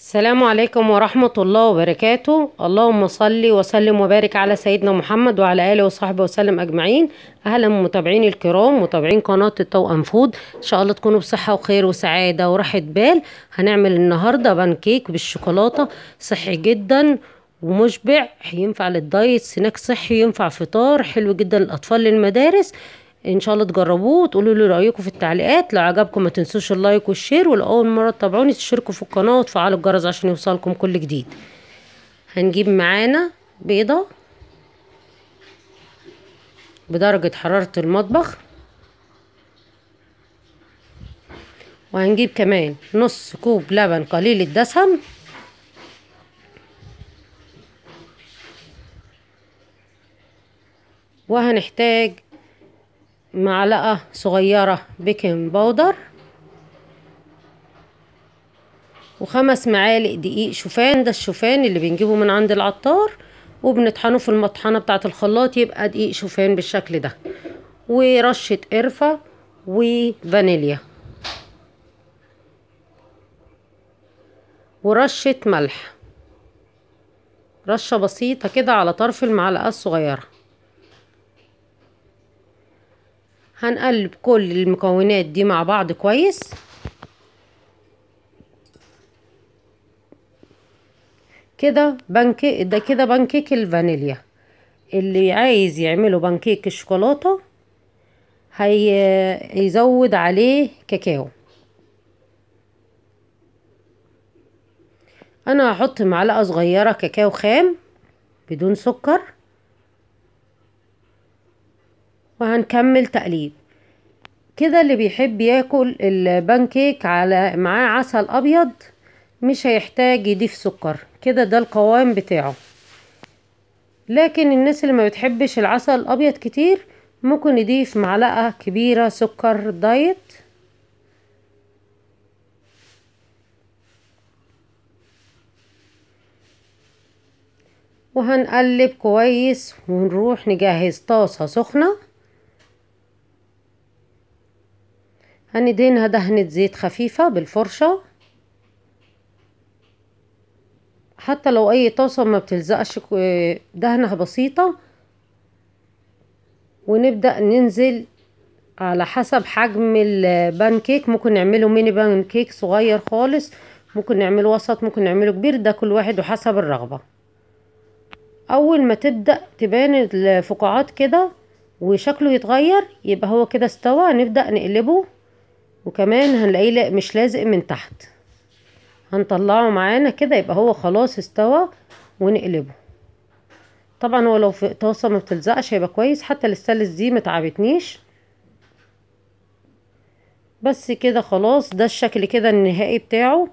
السلام عليكم ورحمة الله وبركاته اللهم صل وسلم وبارك على سيدنا محمد وعلى آله وصحبه وسلم أجمعين أهلا متابعين الكرام متابعين قناة التوأم فود إن شاء الله تكونوا بصحة وخير وسعادة وراحة بال هنعمل النهاردة بانكيك بالشوكولاتة صحي جدا ومشبع ينفع للدايت سناك صحي ينفع فطار حلو جدا للأطفال للمدارس ان شاء الله تجربوه وتقولوا لي رايكم في التعليقات لو عجبكم ما تنسوش اللايك والشير ولاول مره تتابعوني تشتركوا في القناه وتفعلوا الجرس عشان يوصلكم كل جديد هنجيب معانا بيضه بدرجه حراره المطبخ وهنجيب كمان نص كوب لبن قليل الدسم وهنحتاج معلقة صغيرة بيكنج باودر وخمس معالق دقيق شوفان ده الشوفان اللي بنجيبه من عند العطار وبنطحنه في المطحنة بتاعة الخلاط يبقى دقيق شوفان بالشكل ده ورشة قرفة وفانيليا ورشة ملح رشة بسيطة كده على طرف المعلقة الصغيرة هنقلب كل المكونات دي مع بعض كويس كده بانكيك ده كده بانكيك الفانيليا اللي عايز يعمله بانكيك الشوكولاته هيزود عليه كاكاو انا هحط معلقه صغيره كاكاو خام بدون سكر وهنكمل تقليب كده اللي بيحب ياكل البان كيك على معاه عسل ابيض مش هيحتاج يضيف سكر كده ده القوام بتاعه لكن الناس اللي ما بتحبش العسل الابيض كتير ممكن يضيف معلقة كبيرة سكر دايت وهنقلب كويس ونروح نجهز طاسة سخنة هندهنها دهنة زيت خفيفة بالفرشة حتى لو اي طاسة ما بتلزقش آه، دهنها بسيطة ونبدأ ننزل على حسب حجم البان كيك ممكن نعمله ميني بان كيك صغير خالص ممكن نعمله وسط ممكن نعمله كبير ده كل واحد وحسب الرغبة اول ما تبدأ تبان الفقاعات كده وشكله يتغير يبقى هو كده استوى نبدأ نقلبه وكمان هنلاقيه مش لازق من تحت هنطلعه معانا كده يبقى هو خلاص استوى ونقلبه طبعا هو لو في طاسه ما بتلزقش هيبقى كويس حتى الستانلس دي متعبتنيش بس كده خلاص ده الشكل كده النهائي بتاعه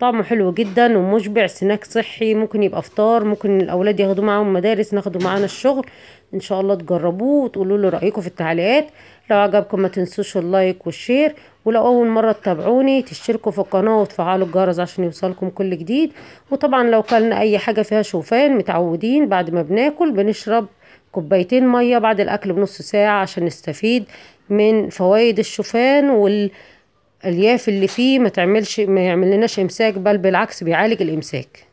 طعمه حلو جدا ومشبع سناك صحي ممكن يبقى فطار ممكن الاولاد ياخدوه معاهم مدارس ناخدوا معانا الشغل ان شاء الله تجربوه وتقولوا له رايكم في التعليقات لو عجبكم ما تنسوش اللايك والشير ولو اول مره تتابعوني تشتركوا في القناه وتفعلوا الجرس عشان يوصلكم كل جديد وطبعا لو كلنا اي حاجه فيها شوفان متعودين بعد ما بناكل بنشرب كوبايتين ميه بعد الاكل بنص ساعه عشان نستفيد من فوائد الشوفان وال الياف اللي فيه ما تعملش ما يعمل لناش امساك بل بالعكس بيعالج الامساك